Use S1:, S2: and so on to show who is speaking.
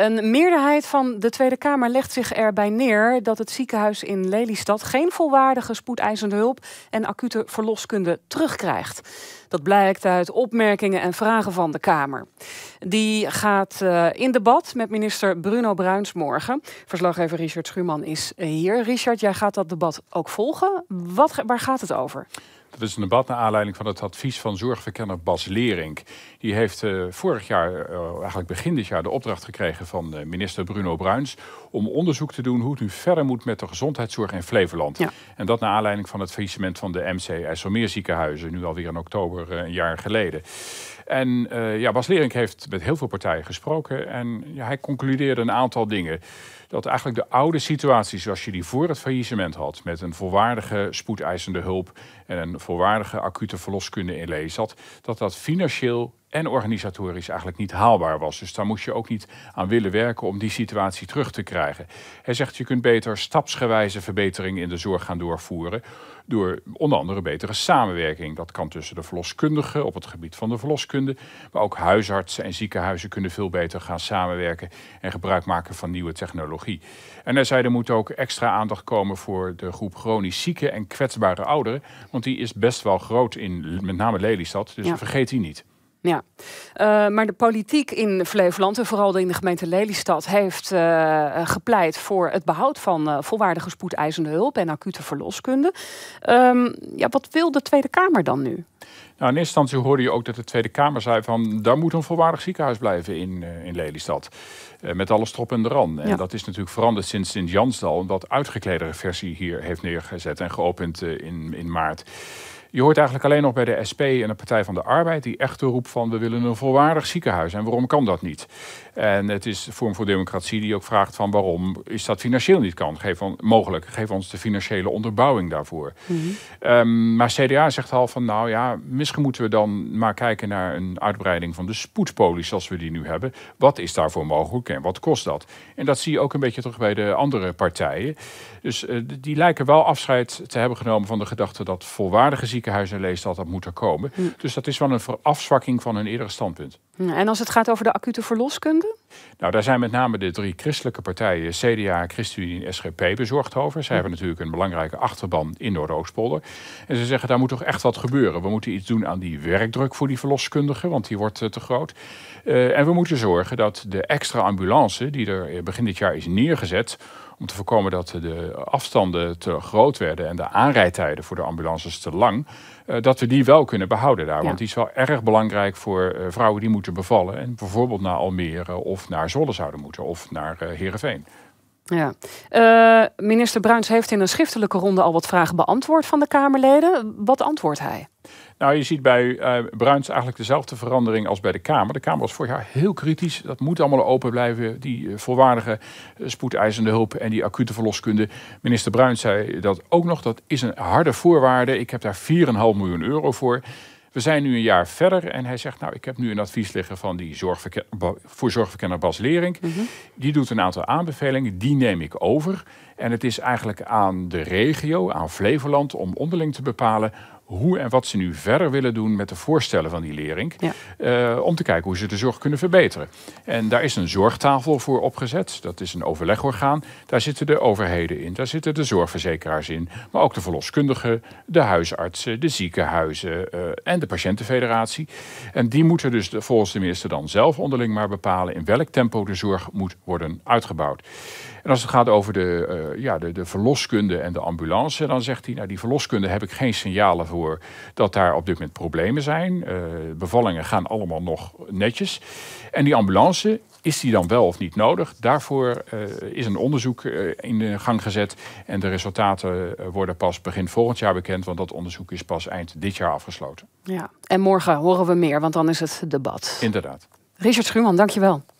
S1: Een meerderheid van de Tweede Kamer legt zich erbij neer dat het ziekenhuis in Lelystad geen volwaardige spoedeisende hulp en acute verloskunde terugkrijgt. Dat blijkt uit opmerkingen en vragen van de Kamer. Die gaat eh, in debat met minister Bruno Bruins morgen. Verslaggever Richard Schuurman is eh, hier. Richard, jij gaat dat debat ook volgen. Wat, waar gaat het over?
S2: Dat is een debat naar aanleiding van het advies van zorgverkenner Bas Lering. Die heeft eh, vorig jaar, eh, eigenlijk begin dit jaar, de opdracht gekregen van eh, minister Bruno Bruins om onderzoek te doen hoe het nu verder moet met de gezondheidszorg in Flevoland. En dat naar aanleiding van het faillissement van de MC IJsselmeer ziekenhuizen, nu alweer in oktober een jaar geleden. En ja, Bas Lering heeft met heel veel partijen gesproken en hij concludeerde een aantal dingen dat eigenlijk de oude situatie zoals je die voor het faillissement had, met een volwaardige spoedeisende hulp en een volwaardige acute verloskunde in Lees, dat dat financieel en organisatorisch eigenlijk niet haalbaar was. Dus daar moest je ook niet aan willen werken om die situatie terug te krijgen. Hij zegt, je kunt beter stapsgewijze verbeteringen in de zorg gaan doorvoeren... door onder andere betere samenwerking. Dat kan tussen de verloskundigen op het gebied van de verloskunde... maar ook huisartsen en ziekenhuizen kunnen veel beter gaan samenwerken... en gebruik maken van nieuwe technologie. En hij zei, er moet ook extra aandacht komen voor de groep chronisch zieke en kwetsbare ouderen... want die is best wel groot in met name Lelystad, dus vergeet die niet.
S1: Ja, eh, maar de politiek in Flevoland en vooral in de gemeente Lelystad heeft eh, eh, gepleit voor het behoud van volwaardige spoedeisende hulp en acute verloskunde. Ehm, ja, wat wil de Tweede Kamer dan nu?
S2: Nou, in eerste instantie hoorde je ook dat de Tweede Kamer zei van daar moet een volwaardig ziekenhuis blijven in, in Lelystad. met alles erop en eran. Ja. En dat is natuurlijk veranderd sinds Sint-Jansdal, een wat uitgekledere versie hier heeft neergezet en geopend in, in maart. Je hoort eigenlijk alleen nog bij de SP en de Partij van de Arbeid die echt de roep van we willen een volwaardig ziekenhuis en waarom kan dat niet? En het is vorm voor Democratie die ook vraagt van waarom is dat financieel niet kan. Geef on, mogelijk, geef ons de financiële onderbouwing daarvoor. Mhm. Ehm, maar CDA zegt al van nou ja, misschien moeten we dan maar kijken naar een uitbreiding van de spoedpolis zoals we die nu hebben. Wat is daarvoor mogelijk en wat kost dat? En dat zie je ook een beetje terug bij de andere partijen. Dus eh, die lijken wel afscheid te hebben genomen van de gedachte dat volwaardige ziekenhuizen en lees dat moet er komen. Mhm. Dus dat is wel een afzwakking van hun eerdere standpunt.
S1: En als het gaat over de acute verloskunde?
S2: Nou, daar zijn met name de drie christelijke partijen, CDA, ChristenUnie en SGP, bezorgd over. Ze hm. hebben natuurlijk een belangrijke achterban in Noord-Oostpolder. En ze zeggen, daar moet toch echt wat gebeuren. We moeten iets doen aan die werkdruk voor die verloskundigen, want die wordt eh, te groot. Eh, en we moeten zorgen dat de extra ambulance, die er eh, begin dit jaar is neergezet om te voorkomen dat de afstanden te groot werden en de aanrijdtijden voor de ambulances te lang, eh, dat we die wel kunnen behouden daar. Want die is wel erg belangrijk voor eh, vrouwen die moeten bevallen en bijvoorbeeld naar Almere of naar Zolle zouden moeten of naar eh, Heerenveen. Ja. minister Bruins heeft in een
S1: schriftelijke ronde al wat vragen beantwoord van de Kamerleden. Wat antwoordt hij?
S2: Nou, je ziet bij uh, Bruins eigenlijk dezelfde verandering als bij de Kamer. De Kamer was vorig jaar heel kritisch. Dat moet allemaal open blijven. Die volwaardige eh, voorwaardige eh, spoedeisende hulp en die acute verloskunde. Minister Bruins zei dat ook nog. Dat is een harde voorwaarde. Ik heb daar 4,5 miljoen euro voor. We zijn nu een jaar verder en hij zegt, nou, ik heb nu een advies liggen van die zorgverken voor zorgverkenner Bas Lering. Mhm. Die doet een aantal aanbevelingen, die neem ik over. En het is eigenlijk aan de regio, aan Flevoland, om onderling te bepalen hoe en wat ze nu verder willen doen met de voorstellen van die lering. Eh, om te kijken hoe ze de zorg kunnen verbeteren. En daar is een zorgtafel voor opgezet. Dat is een overlegorgaan. Daar zitten de overheden in, daar zitten de zorgverzekeraars in. Maar ook de verloskundigen, de huisartsen, de ziekenhuizen eh, en de patiëntenfederatie. En die moeten dus de, volgens de minister dan zelf onderling maar bepalen in welk tempo de zorg moet worden uitgebouwd. En als het gaat over de, eh, ja, de, de verloskunde en de ambulance, dan zegt hij, nou die verloskunde heb ik geen signalen voor dat daar op dit moment problemen zijn. Eh, bevallingen gaan allemaal nog netjes. En die ambulance, is die dan wel of niet nodig? Daarvoor eh, is een onderzoek in de gang gezet. En de resultaten worden pas begin volgend jaar bekend. Want dat onderzoek is pas eind dit jaar afgesloten.
S1: Ja, en morgen horen we meer, want dan is het debat. Inderdaad. Richard Schuurman, dankjewel.